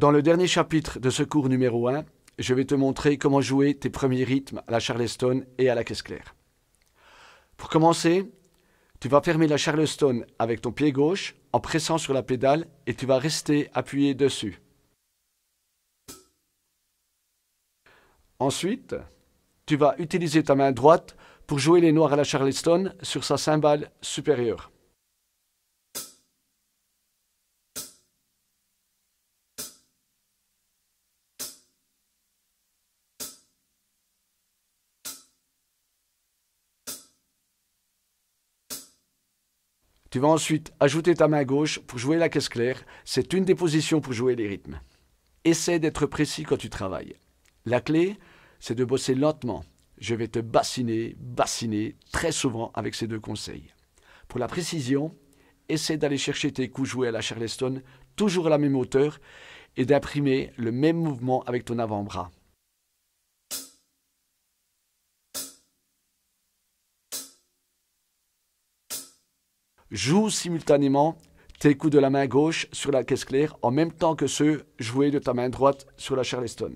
Dans le dernier chapitre de ce cours numéro 1, je vais te montrer comment jouer tes premiers rythmes à la charleston et à la caisse claire. Pour commencer, tu vas fermer la charleston avec ton pied gauche en pressant sur la pédale et tu vas rester appuyé dessus. Ensuite, tu vas utiliser ta main droite pour jouer les noirs à la charleston sur sa cymbale supérieure. Tu vas ensuite ajouter ta main gauche pour jouer la caisse claire. C'est une des positions pour jouer les rythmes. Essaie d'être précis quand tu travailles. La clé, c'est de bosser lentement. Je vais te bassiner, bassiner très souvent avec ces deux conseils. Pour la précision, essaie d'aller chercher tes coups joués à la Charleston, toujours à la même hauteur, et d'imprimer le même mouvement avec ton avant-bras. Joue simultanément tes coups de la main gauche sur la caisse claire en même temps que ceux joués de ta main droite sur la charleston.